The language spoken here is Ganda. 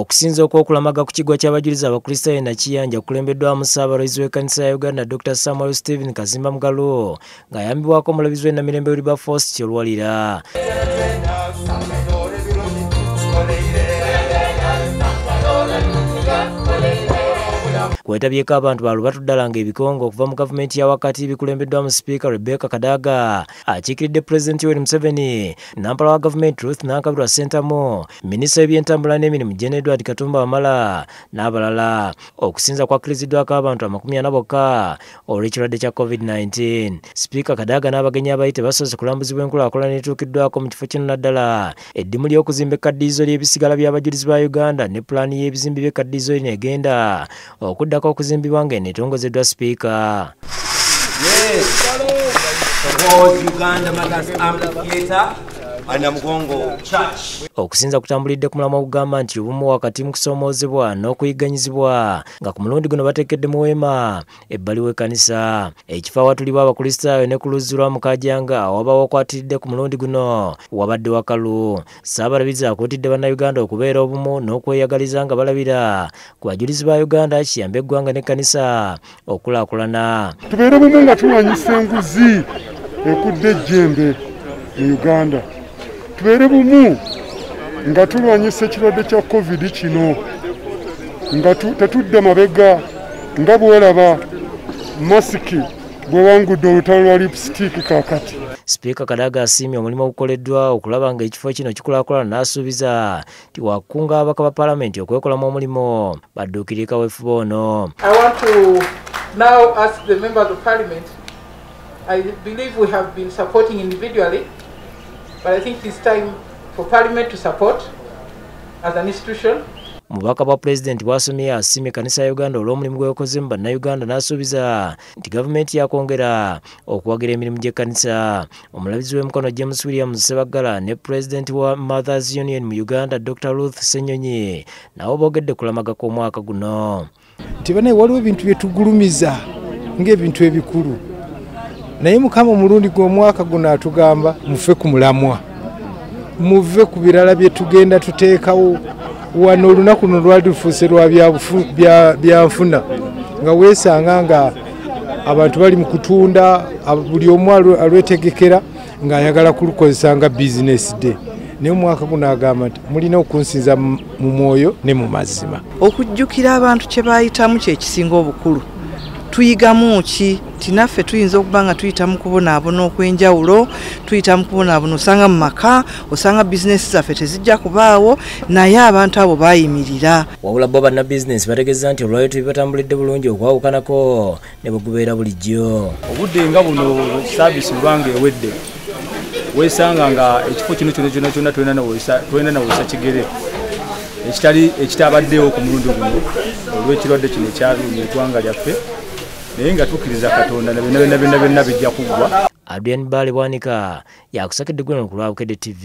okusinza okw'okulamaga ku kigwa ky'abajulizi abakristaayo e nakiyanja kulembeddwamu ssaabaluyizi w'ekkanisa ya uganda dr samuel stephen kazimba mugaluwo ng'ayambibwako omulabizi w'ennamirembe oliba faust kyolwalira kwetabyeko abantu baalwe batuddalanga ebikongo okuva mu gavumenti ya wakati bikulembeddwa mu sipiika rebeka kadaga akiikiridde pulezidenti yoweri museveni nampala wa gavumenti ruth nankabirwa sentamo minisita w'ebyentambula n'emirimu jen edward katumba wamala n'abalala okusinza kwakkiriziddwako abantu amakumi ana bokka olw'ekirwadde kya covid-19 sipiika kadaga n'abagenyi abali tebasoose kulambuzibwa enkulaakulana etuukiddwako mu kifo kino naddala eddimu ly'okuzimba ekkaddiizo ly'ebisigala by'abajulizi ba uganda ne pulaani y'ebizimbi by'ekkaddiizo lineegenda okudda okuddako okuzimbibwa ngaeno etongozeddwa sipiika yes. okusinza kutambulidde ku mulamwa ogugamba nti obumu wakati mu kusoomoozebwa n'okuyigganyizibwa nga ku mulundi guno bateekedde muweema ebbali w'ekkanisa ekifo awatulibwa abakulisitaayo ne ku luzzi lwa mukajanga awaba wakwatiridde ku mulundi guno wabadde wakalu saabalabizi akuutidde bannayuganda okubeera obumu n'okweyagaliza nga balabira ku bajulizi ba uganda kiyamba eggwanga n'ekkanisa okulaakulana tubeere bumu nga tulwanyisa enguzi ekudde ejjembe mu uganda tubeere bumu nga tulwanyisa ekirwadde kya covid kino nga tetudde mabega nga bwelaba masiki bwewangudde olutalo lwa lipstik kakati sipiika kadaga asiimye omulimu ogukoleddwa okulaba nga ekifo kino kikulaakulana n'asuubiza nti wakukunga abaka ba palamenti okwekolamu omulimu badduukirye kaweefuba ono I believe we have been supporting individually but I think it's time for Parliament to support as an institution. mubaka bwa pulezidenti bwasomye asiimye kanisa ya uganda olw'omulimu gwekoze mu bannayuganda n'asuubiza nti gavumenti yakwongera okuwagira emirimu gy'ekkanisa omulabizi w'emikono james william sebaggala ne pulezidenti wa mothers union mu uganda dr ruth senyonyi nabo boogedde kulamaga k'omwaka guno nti banaye waliwo ebintu byetugulumiza ng'ebintu ebikulu naye mukama omulundi gw'omwaka guno atugamba mufe ku mulamwa muve ku birala bye tugenda tuteekawo wano olunaku no lwali lufuuse lwa byanfuna nga weesanga nga abantu bali mu kutunda buli omu alwetegekera ngaayagala kulukozesa nga bizinesi de naye omwaka guno agamba nti mulina okunsinza mu mwoyo ne mu mazima okujjukira abantu kye baayitamu kyekisinga obukulu tuyigamu ki kati naffe tuyinza okuba nga tuyita mu kubonaabona okw'enjawulo tuyita mu kubonaabona osanga mu maka osanga bizinesi zaffe tezijja kubaawo naye abantu abo baayimirira wabula bo banna bizinesi bategeeza nti olwayo tubibatambulidde bulungi okwawukanako ne bwegubeera bulijjo obudde nga buno saavisi bubanga ewedde weesanga nga ekifo kino kyona kyona kyona twena nawoesa kigere ekitali ekitabaddewo ku mulundi guno olw'ekirwadde kino ekyaluni eggwanga lyaffe naye nga tukkiriza katonda nabyonabyonabyonna bijja kuggwa adrian baalebwanika yakusakidde gwene okulwabukedde tv